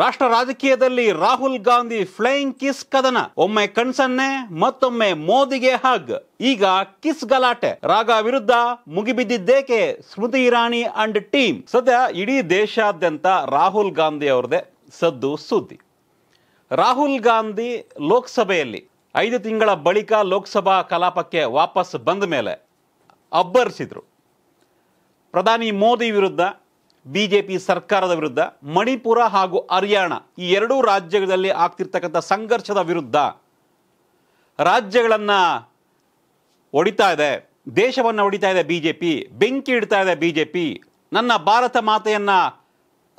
ರಾಷ್ಟ್ರ ರಾಜಕೀಯದಲ್ಲಿ Rahul Gandhi flying kiss ಕದನ ಒಮ್ಮೆ ಕಣ್ಸನ್ನೆ ಮತ್ತೊಮ್ಮೆ ಮೋದಿಗೆ ಹಗ್ ಈಗ ಕಿಸ್ ಗಲಾಟೆ ರಾಗ ವಿರುದ್ಧ ಮುಗಿಬಿದ್ದಿದ್ದೇಕೆ ಸ್ಮೃತಿ ಇರಾನಿ ಅಂಡ್ ಟೀಮ್ ಸದ್ಯ ಇಡೀ ದೇಶಾದ್ಯಂತ ರಾಹುಲ್ ಗಾಂಧಿ ಅವರದೇ ಸದ್ದು ಸುದ್ದಿ ರಾಹುಲ್ ಗಾಂಧಿ ಲೋಕಸಭೆಯಲ್ಲಿ ಐದು ತಿಂಗಳ ಬಳಿಕ ಲೋಕಸಭಾ ಕಲಾಪಕ್ಕೆ ವಾಪಸ್ ಬಂದ ಮೇಲೆ ಅಬ್ಬರಿಸಿದ್ರು ಪ್ರಧಾನಿ ಮೋದಿ ವಿರುದ್ಧ ಬಿಜೆಪಿ ಸರ್ಕಾರದ ವಿರುದ್ಧ ಮಣಿಪುರ ಹಾಗೂ ಹರಿಯಾಣ ಈ ಎರಡೂ ರಾಜ್ಯಗಳಲ್ಲಿ ಆಗ್ತಿರ್ತಕ್ಕಂಥ ಸಂಘರ್ಷದ ವಿರುದ್ಧ ರಾಜ್ಯಗಳನ್ನು ಹೊಡಿತಾ ಇದೆ ದೇಶವನ್ನು ಹೊಡಿತಾ ಇದೆ ಬಿ ಜೆ ಪಿ ಬೆಂಕಿ ಇಡ್ತಾ ಇದೆ ಬಿ ಜೆ ಪಿ ನನ್ನ ಭಾರತ ಮಾತೆಯನ್ನು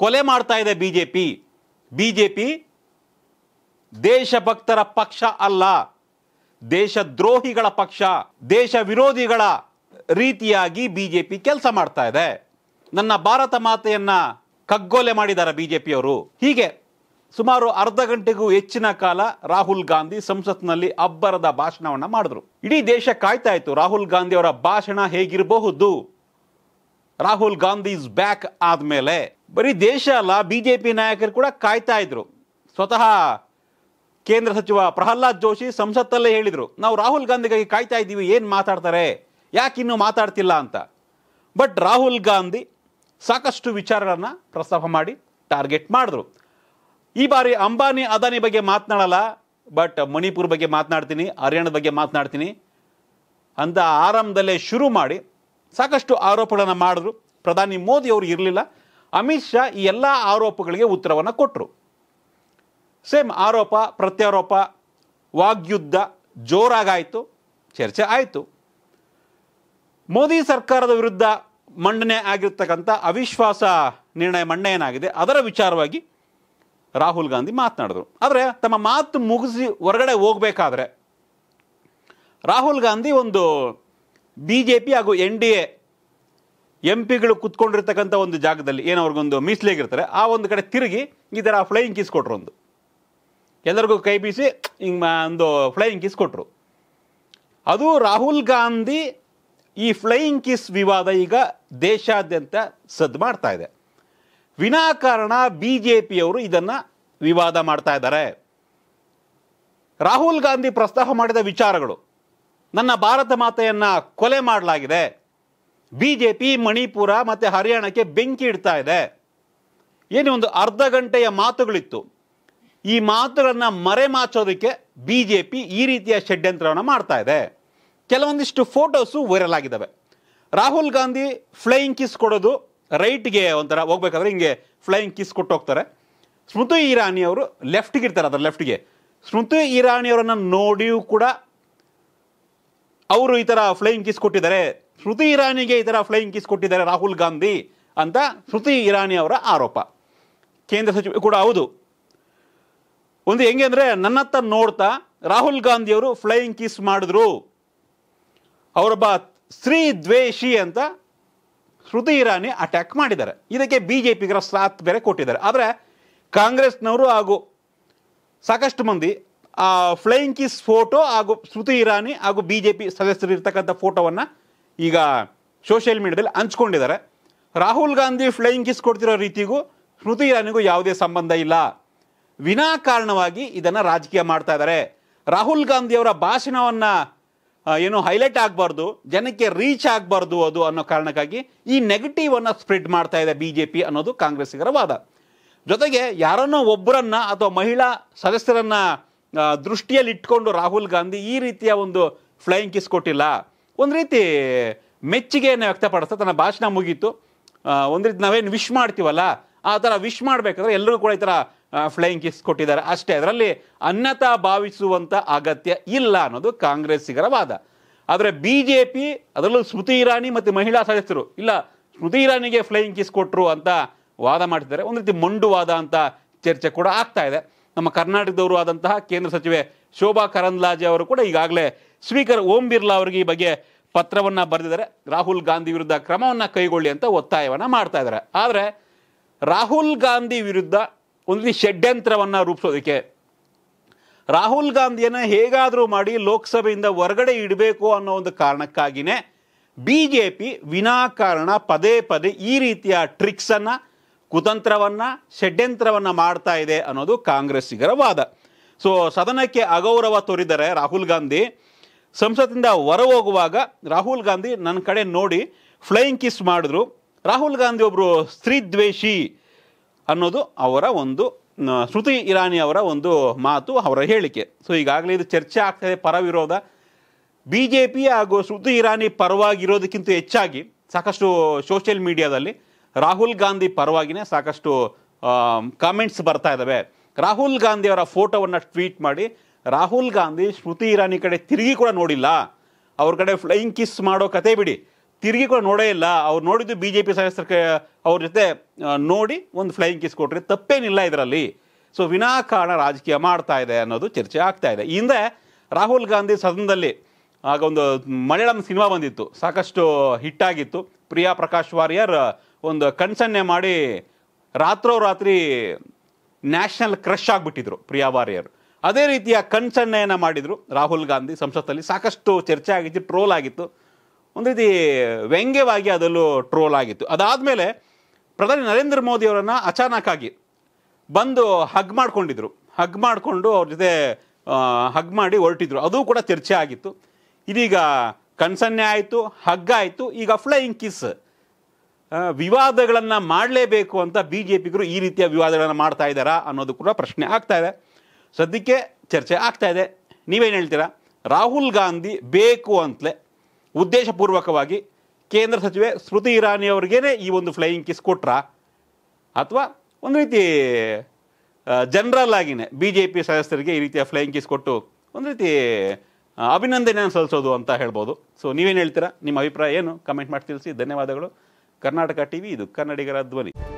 ಕೊಲೆ ಮಾಡ್ತಾ ಇದೆ B J P B J P ದೇಶಭಕ್ತರ ಪಕ್ಷ ಅಲ್ಲ ದೇಶದ್ರೋಹಿಗಳ ಪಕ್ಷ ದೇಶ ವಿರೋಧಿಗಳ ರೀತಿಯಾಗಿ ಬಿ ಜೆ ಪಿ ಕೆಲಸ ಮಾಡ್ತಾ ಇದೆ ನನ್ನ ಭಾರತ ಮಾತೆಯನ್ನ ಕಗ್ಗೋಲೆ ಮಾಡಿದ್ದಾರೆ ಬಿಜೆಪಿಯವರು ಹೀಗೆ ಸುಮಾರು ಅರ್ಧ ಗಂಟೆಗೂ ಹೆಚ್ಚಿನ ಕಾಲ ರಾಹುಲ್ ಗಾಂಧಿ ಸಂಸತ್ನಲ್ಲಿ ಅಬ್ಬರದ ಭಾಷಣವನ್ನ ಮಾಡಿದ್ರು ಇಡೀ ದೇಶ ಕಾಯ್ತಾ ಇತ್ತು ರಾಹುಲ್ ಗಾಂಧಿ ಅವರ ಭಾಷಣ ಹೇಗಿರಬಹುದು ರಾಹುಲ್ ಗಾಂಧಿ ಇಸ್ ಬ್ಯಾಕ್ ಆದ್ಮೇಲೆ ಬರೀ ದೇಶ ಅಲ್ಲ ಬಿಜೆಪಿ ನಾಯಕರು ಕೂಡ ಕಾಯ್ತಾ ಇದ್ರು ಸ್ವತಃ ಕೇಂದ್ರ ಸಚಿವ ಪ್ರಹ್ಲಾದ್ ಜೋಶಿ ಸಂಸತ್ತಲ್ಲೇ ಹೇಳಿದರು ನಾವು ರಾಹುಲ್ ಗಾಂಧಿಗಾಗಿ ಕಾಯ್ತಾ ಇದ್ದೀವಿ ಏನು ಮಾತಾಡ್ತಾರೆ ಯಾಕಿನ್ನೂ ಮಾತಾಡ್ತಿಲ್ಲ ಅಂತ ಬಟ್ ರಾಹುಲ್ ಗಾಂಧಿ ಸಾಕಷ್ಟು ವಿಚಾರಗಳನ್ನು ಪ್ರಸ್ತಾಪ ಮಾಡಿ ಟಾರ್ಗೆಟ್ ಮಾಡಿದ್ರು ಈ ಬಾರಿ ಅಂಬಾನಿ ಅದಾನಿ ಬಗ್ಗೆ ಮಾತನಾಡಲ್ಲ ಬಟ್ ಮಣಿಪುರ್ ಬಗ್ಗೆ ಮಾತನಾಡ್ತೀನಿ ಹರಿಯಾಣದ ಬಗ್ಗೆ ಮಾತನಾಡ್ತೀನಿ ಅಂತ ಆರಂಭದಲ್ಲೇ ಶುರು ಮಾಡಿ ಸಾಕಷ್ಟು ಆರೋಪಗಳನ್ನು ಮಾಡಿದ್ರು ಪ್ರಧಾನಿ ಮೋದಿ ಅವರು ಇರಲಿಲ್ಲ ಅಮಿತ್ ಶಾ ಈ ಎಲ್ಲ ಆರೋಪಗಳಿಗೆ ಉತ್ತರವನ್ನು ಕೊಟ್ಟರು ಸೇಮ್ ಆರೋಪ ಪ್ರತ್ಯಾರೋಪ ವಾಗ್ಯುದ್ಧ ಜೋರಾಗಾಯಿತು ಚರ್ಚೆ ಆಯಿತು ಮೋದಿ ಸರ್ಕಾರದ ವಿರುದ್ಧ ಮಂಡನೆ ಆಗಿರ್ತಕ್ಕಂಥ ಅವಿಶ್ವಾಸ ನಿರ್ಣಯ ಮಂಡನೆ ಏನಾಗಿದೆ ಅದರ ವಿಚಾರವಾಗಿ ರಾಹುಲ್ ಗಾಂಧಿ ಮಾತನಾಡಿದ್ರು ಆದರೆ ತಮ್ಮ ಮಾತು ಮುಗಿಸಿ ಹೊರಗಡೆ ಹೋಗಬೇಕಾದ್ರೆ ರಾಹುಲ್ ಗಾಂಧಿ ಒಂದು ಬಿ ಜೆ ಪಿ ಹಾಗೂ ಎನ್ ಡಿ ಎ ಎಂ ಪಿಗಳು ಕುತ್ಕೊಂಡಿರ್ತಕ್ಕಂಥ ಒಂದು ಜಾಗದಲ್ಲಿ ಏನೋ ಅವ್ರಿಗೊಂದು ಮೀಸಲಾಗಿರ್ತಾರೆ ಆ ಒಂದು ಕಡೆ ತಿರುಗಿ ಈ ಥರ ಫ್ಲೈಯಿಂಗ್ ಕೀಸ್ ಕೊಟ್ಟರು ಒಂದು ಎಲ್ಲರಿಗೂ ಕೈ ಬೀಸಿ ಹಿಂಗೆ ಒಂದು ಫ್ಲೈಯಿಂಗ್ ಕೀಸ್ ಕೊಟ್ಟರು ಅದು ರಾಹುಲ್ ಗಾಂಧಿ ಈ ಫ್ಲೈಯಿಂಗ್ ಕಿಸ್ ವಿವಾದ ಈಗ ದೇಶಾದ್ಯಂತ ಸದ್ದು ಮಾಡ್ತಾ ಇದೆ ವಿನಾಕಾರಣ ಬಿ ಜೆ ಪಿಯವರು ಇದನ್ನು ವಿವಾದ ಮಾಡ್ತಾ ಇದ್ದಾರೆ ರಾಹುಲ್ ಗಾಂಧಿ ಪ್ರಸ್ತಾಪ ಮಾಡಿದ ವಿಚಾರಗಳು ನನ್ನ ಭಾರತ ಮಾತೆಯನ್ನು ಕೊಲೆ ಮಾಡಲಾಗಿದೆ ಬಿ ಜೆ ಪಿ ಮಣಿಪುರ ಮತ್ತು ಹರಿಯಾಣಕ್ಕೆ ಬೆಂಕಿ ಇಡ್ತಾ ಇದೆ ಏನು ಒಂದು ಅರ್ಧ ಗಂಟೆಯ ಮಾತುಗಳಿತ್ತು ಈ ಮಾತುಗಳನ್ನು ಮರೆಮಾಚೋದಕ್ಕೆ ಬಿ ಜೆ ಪಿ ಈ ರೀತಿಯ ಷಡ್ಯಂತ್ರವನ್ನು ಮಾಡ್ತಾ ಇದೆ ಕೆಲವೊಂದಿಷ್ಟು ಫೋಟೋಸು ವೈರಲ್ ಆಗಿದ್ದಾವೆ ರಾಹುಲ್ ಗಾಂಧಿ ಫ್ಲೈಯಿಂಗ್ ಕಿಸ್ ಕೊಡೋದು ರೈಟ್ಗೆ ಒಂಥರ ಹೋಗ್ಬೇಕಾದ್ರೆ ಹಿಂಗೆ ಫ್ಲೈಯಿಂಗ್ ಕಿಸ್ ಕೊಟ್ಟು ಹೋಗ್ತಾರೆ ಸ್ಮೃತಿ ಇರಾನಿ ಅವರು ಲೆಫ್ಟ್ಗೆ ಇರ್ತಾರೆ ಅದರ ಲೆಫ್ಟ್ಗೆ ಸ್ಮೃತಿ ಇರಾನಿ ಅವರನ್ನು ನೋಡಿಯೂ ಕೂಡ ಅವರು ಈ ಥರ ಫ್ಲೈಯಿಂಗ್ ಕಿಸ್ ಕೊಟ್ಟಿದ್ದಾರೆ ಸ್ಮೃತಿ ಇರಾನಿಗೆ ಈ ಥರ ಫ್ಲೈಯಿಂಗ್ ಕಿಸ್ ಕೊಟ್ಟಿದ್ದಾರೆ ರಾಹುಲ್ ಗಾಂಧಿ ಅಂತ ಸ್ಮೃತಿ ಇರಾನಿ ಅವರ ಆರೋಪ ಕೇಂದ್ರ ಸಚಿವ ಕೂಡ ಹೌದು ಒಂದು ಹೆಂಗೆ ಅಂದರೆ ನನ್ನ ಹತ್ರ ನೋಡ್ತಾ ರಾಹುಲ್ ಗಾಂಧಿಯವರು ಫ್ಲೈಯಿಂಗ್ ಕಿಸ್ ಮಾಡಿದ್ರು ಅವರೊಬ್ಬ ಸ್ತ್ರೀ ದ್ವೇಷಿ ಅಂತ ಶ್ರುತಿ ಇರಾನಿ ಅಟ್ಯಾಕ್ ಮಾಡಿದ್ದಾರೆ ಇದಕ್ಕೆ ಬಿ ಜೆ ಪಿಗರ ಸಾಥ್ ಬೇರೆ ಕೊಟ್ಟಿದ್ದಾರೆ ಆದರೆ ಕಾಂಗ್ರೆಸ್ನವರು ಹಾಗೂ ಸಾಕಷ್ಟು ಮಂದಿ ಆ ಫ್ಲೈಯಿಂಗ್ ಕಿಸ್ ಫೋಟೋ ಹಾಗೂ ಶ್ರುತಿ ಇರಾನಿ ಹಾಗೂ ಬಿ ಜೆ ಪಿ ಸದಸ್ಯರು ಇರ್ತಕ್ಕಂಥ ಫೋಟೋವನ್ನು ಈಗ ಸೋಷಿಯಲ್ ಮೀಡಿಯಾದಲ್ಲಿ ಹಂಚ್ಕೊಂಡಿದ್ದಾರೆ ರಾಹುಲ್ ಗಾಂಧಿ ಫ್ಲೈಯಿಂಗ್ ಕಿಸ್ ಕೊಡ್ತಿರೋ ರೀತಿಗೂ ಶ್ರುತಿ ಇರಾನಿಗೂ ಯಾವುದೇ ಸಂಬಂಧ ಇಲ್ಲ ವಿನಾಕಾರಣವಾಗಿ ಇದನ್ನು ರಾಜಕೀಯ ಮಾಡ್ತಾ ಇದ್ದಾರೆ ರಾಹುಲ್ ಗಾಂಧಿಯವರ ಭಾಷಣವನ್ನು ಏನು ಹೈಲೈಟ್ ಆಗಬಾರ್ದು ಜನಕ್ಕೆ ರೀಚ್ ಆಗಬಾರ್ದು ಅದು ಅನ್ನೋ ಕಾರಣಕ್ಕಾಗಿ ಈ ನೆಗೆಟಿವ್ ಅನ್ನು ಸ್ಪ್ರೆಡ್ ಮಾಡ್ತಾ ಇದೆ ಬಿ ಜೆ ಪಿ ಅನ್ನೋದು ಕಾಂಗ್ರೆಸ್ಸಿಗರ ವಾದ ಜೊತೆಗೆ ಯಾರನ್ನೋ ಒಬ್ಬರನ್ನ ಅಥವಾ ಮಹಿಳಾ ಸದಸ್ಯರನ್ನ ದೃಷ್ಟಿಯಲ್ಲಿ ಇಟ್ಕೊಂಡು ರಾಹುಲ್ ಗಾಂಧಿ ಈ ರೀತಿಯ ಒಂದು ಫ್ಲೈಯಿಂಗ್ ಕಿಸ್ ಕೊಟ್ಟಿಲ್ಲ ಒಂದು ರೀತಿ ಮೆಚ್ಚುಗೆಯನ್ನು ವ್ಯಕ್ತಪಡಿಸ್ತಾ ತನ್ನ ಭಾಷಣ ಮುಗೀತು ಒಂದು ರೀತಿ ನಾವೇನು ವಿಶ್ ಮಾಡ್ತೀವಲ್ಲ ಆ ಥರ ವಿಶ್ ಮಾಡಬೇಕಾದ್ರೆ ಎಲ್ಲರೂ ಕೂಡ ಈ ಥರ ಫ್ಲೈಯಿಂಗ್ ಕಿಸ್ ಕೊಟ್ಟಿದ್ದಾರೆ ಅಷ್ಟೇ ಅದರಲ್ಲಿ ಅನ್ನತಾ ಭಾವಿಸುವಂಥ ಅಗತ್ಯ ಇಲ್ಲ ಅನ್ನೋದು ಕಾಂಗ್ರೆಸ್ಸಿಗರ ವಾದ ಆದರೆ ಬಿ ಜೆ ಪಿ ಅದರಲ್ಲೂ ಸ್ಮೃತಿ ಇರಾನಿ ಮತ್ತು ಮಹಿಳಾ ಸದಸ್ಯರು ಇಲ್ಲ ಸ್ಮೃತಿ ಇರಾನಿಗೆ ಫ್ಲೈಯಿಂಗ್ ಕಿಸ್ ಕೊಟ್ಟರು ಅಂತ ವಾದ ಮಾಡ್ತಿದ್ದಾರೆ ಒಂದು ರೀತಿ ಮಂಡು ವಾದ ಅಂತ ಚರ್ಚೆ ಕೂಡ ಆಗ್ತಾ ಇದೆ ನಮ್ಮ ಕರ್ನಾಟಕದವರು ಆದಂತಹ ಕೇಂದ್ರ ಸಚಿವೆ ಶೋಭಾ ಕರಂದ್ಲಾಜೆ ಅವರು ಕೂಡ ಈಗಾಗಲೇ ಸ್ಪೀಕರ್ ಓಂ ಬಿರ್ಲಾ ಅವರಿಗೆ ಈ ಬಗ್ಗೆ ಪತ್ರವನ್ನು ಬರೆದಿದ್ದಾರೆ ರಾಹುಲ್ ಗಾಂಧಿ ವಿರುದ್ಧ ಕ್ರಮವನ್ನು ಕೈಗೊಳ್ಳಿ ಅಂತ ಒತ್ತಾಯವನ್ನು ಮಾಡ್ತಾ ಇದ್ದಾರೆ ಆದರೆ ರಾಹುಲ್ ಗಾಂಧಿ ವಿರುದ್ಧ ಒಂದು ಷಡ್ಯಂತ್ರವನ್ನು ರೂಪಿಸೋದಕ್ಕೆ ರಾಹುಲ್ ಗಾಂಧಿಯನ್ನು ಹೇಗಾದರೂ ಮಾಡಿ ಲೋಕಸಭೆಯಿಂದ ಹೊರಗಡೆ ಇಡಬೇಕು ಅನ್ನೋ ಒಂದು ಕಾರಣಕ್ಕಾಗಿಯೇ ಬಿ ಜೆ ಪಿ ವಿನಾಕಾರಣ ಪದೇ ಪದೇ ಈ ರೀತಿಯ ಟ್ರಿಕ್ಸನ್ನು ಕುತಂತ್ರವನ್ನು ಷಡ್ಯಂತ್ರವನ್ನು ಮಾಡ್ತಾ ಇದೆ ಅನ್ನೋದು ಕಾಂಗ್ರೆಸ್ಸಿಗರ ವಾದ ಸೊ ಸದನಕ್ಕೆ ಅಗೌರವ ತೋರಿದರೆ ರಾಹುಲ್ ಗಾಂಧಿ ಸಂಸತ್ತಿಂದ ಹೊರ ಹೋಗುವಾಗ ರಾಹುಲ್ ಗಾಂಧಿ ನನ್ನ ಕಡೆ ನೋಡಿ ಫ್ಲೈಯಿಂಗ್ ಕಿಸ್ ಮಾಡಿದ್ರು ರಾಹುಲ್ ಗಾಂಧಿ ಒಬ್ಬರು ಸ್ತ್ರೀದ್ವೇಷಿ ಅನ್ನೋದು ಅವರ ಒಂದು ಶ್ರುತಿ ಇರಾನಿ ಅವರ ಒಂದು ಮಾತು ಅವರ ಹೇಳಿಕೆ ಸೊ ಈಗಾಗಲೇ ಇದು ಚರ್ಚೆ ಆಗ್ತದೆ ಪರವಿರೋಧ ಬಿ ಜೆ ಪಿ ಹಾಗೂ ಶ್ರುತಿ ಇರಾನಿ ಪರವಾಗಿರೋದಕ್ಕಿಂತ ಹೆಚ್ಚಾಗಿ ಸಾಕಷ್ಟು ಸೋಷಿಯಲ್ ಮೀಡಿಯಾದಲ್ಲಿ ರಾಹುಲ್ ಗಾಂಧಿ ಪರವಾಗಿನೇ ಸಾಕಷ್ಟು ಕಾಮೆಂಟ್ಸ್ ಬರ್ತಾ ಇದ್ದಾವೆ ರಾಹುಲ್ ಗಾಂಧಿ ಅವರ ಫೋಟೋವನ್ನು ಟ್ವೀಟ್ ಮಾಡಿ ರಾಹುಲ್ ಗಾಂಧಿ ಶ್ರುತಿ ಇರಾನಿ ಕಡೆ ತಿರುಗಿ ಕೂಡ ನೋಡಿಲ್ಲ ಅವ್ರ ಕಡೆ ಫ್ಲೈಯಿಂಗ್ ಕಿಸ್ ಮಾಡೋ ಕತೆ ಬಿಡಿ ತಿರುಗಿ ಕೂಡ ನೋಡೇ ಇಲ್ಲ ಅವ್ರು ನೋಡಿದ್ದು ಬಿ ಜೆ ಪಿ ಸದಸ್ಯರ ಅವ್ರ ಜೊತೆ ನೋಡಿ ಒಂದು ಫ್ಲೈಯಿಂಗ್ ಕಿಸ್ ಕೊಟ್ಟರೆ ತಪ್ಪೇನಿಲ್ಲ ಇದರಲ್ಲಿ ಸೊ ವಿನಾಕಾರಣ ರಾಜಕೀಯ ಮಾಡ್ತಾ ಇದೆ ಅನ್ನೋದು ಚರ್ಚೆ ಆಗ್ತಾ ಇದೆ ಹಿಂದೆ ರಾಹುಲ್ ಗಾಂಧಿ ಸದನದಲ್ಲಿ ಆಗ ಒಂದು ಮಲಯಾಳಂ ಸಿನಿಮಾ ಬಂದಿತ್ತು ಸಾಕಷ್ಟು ಹಿಟ್ಟಾಗಿತ್ತು ಪ್ರಿಯಾ ಪ್ರಕಾಶ್ ವಾರಿಯರ್ ಒಂದು ಕಣ್ಸನ್ನೆ ಮಾಡಿ ರಾತ್ರೋರಾತ್ರಿ ನ್ಯಾಷನಲ್ ಕ್ರಶ್ ಆಗಿಬಿಟ್ಟಿದ್ರು ಪ್ರಿಯಾ ವಾರಿಯರ್ ಅದೇ ರೀತಿಯ ಕಣ್ಸನ್ನೆಯನ್ನು ಮಾಡಿದರು ರಾಹುಲ್ ಗಾಂಧಿ ಸಂಸತ್ತಲ್ಲಿ ಸಾಕಷ್ಟು ಚರ್ಚೆ ಆಗಿತ್ತು ಟ್ರೋಲ್ ಆಗಿತ್ತು ಒಂದು ರೀತಿ ವ್ಯಂಗ್ಯವಾಗಿ ಅದರಲ್ಲೂ ಟ್ರೋಲ್ ಆಗಿತ್ತು ಅದಾದಮೇಲೆ ಪ್ರಧಾನಿ ನರೇಂದ್ರ ಮೋದಿ ಅವರನ್ನು ಅಚಾನಕ್ಕಾಗಿ ಬಂದು ಹಗ್ ಮಾಡ್ಕೊಂಡಿದ್ರು ಹಗ್ ಮಾಡಿಕೊಂಡು ಅವ್ರ ಜೊತೆ ಹಗ್ ಮಾಡಿ ಹೊರಟಿದ್ರು ಅದು ಕೂಡ ಚರ್ಚೆ ಆಗಿತ್ತು ಇದೀಗ ಕನ್ಸನ್ನೆ ಆಯಿತು ಹಗ್ ಆಯಿತು ಈಗ ಫ್ಲೈಯಿಂಗ್ ಕಿಸ್ ವಿವಾದಗಳನ್ನು ಮಾಡಲೇಬೇಕು ಅಂತ ಬಿ ಜೆ ಪಿಗರು ಈ ರೀತಿಯ ವಿವಾದಗಳನ್ನು ಮಾಡ್ತಾ ಇದ್ದಾರಾ ಅನ್ನೋದು ಕೂಡ ಪ್ರಶ್ನೆ ಆಗ್ತಾ ಇದೆ ಸದ್ಯಕ್ಕೆ ಚರ್ಚೆ ಆಗ್ತಾ ಇದೆ ನೀವೇನು ಹೇಳ್ತೀರಾ ರಾಹುಲ್ ಗಾಂಧಿ ಬೇಕು ಅಂತಲೇ ಉದ್ದೇಶಪೂರ್ವಕವಾಗಿ ಕೇಂದ್ರ ಸಚಿವೆ ಸ್ಮೃತಿ ಇರಾನಿ ಅವ್ರಿಗೇನೆ ಈ ಒಂದು ಫ್ಲೈಯಿಂಗ್ ಕಿಸ್ ಕೊಟ್ರ ಅಥವಾ ಒಂದು ರೀತಿ ಜನರಲ್ ಆಗಿನೇ ಬಿ ಜೆ ಪಿ ಸದಸ್ಯರಿಗೆ ಈ ರೀತಿಯ ಫ್ಲೈಯಿಂಗ್ ಕಿಸ್ ಕೊಟ್ಟು ಒಂದು ರೀತಿ ಅಭಿನಂದನೆಯನ್ನು ಸಲ್ಲಿಸೋದು ಅಂತ ಹೇಳ್ಬೋದು ಸೊ ನೀವೇನು ಹೇಳ್ತೀರಾ ನಿಮ್ಮ ಅಭಿಪ್ರಾಯ ಏನು ಕಮೆಂಟ್ ಮಾಡಿ ತಿಳಿಸಿ ಧನ್ಯವಾದಗಳು ಕರ್ನಾಟಕ ಟಿ ವಿ ಇದು ಕನ್ನಡಿಗರ ಧ್ವನಿ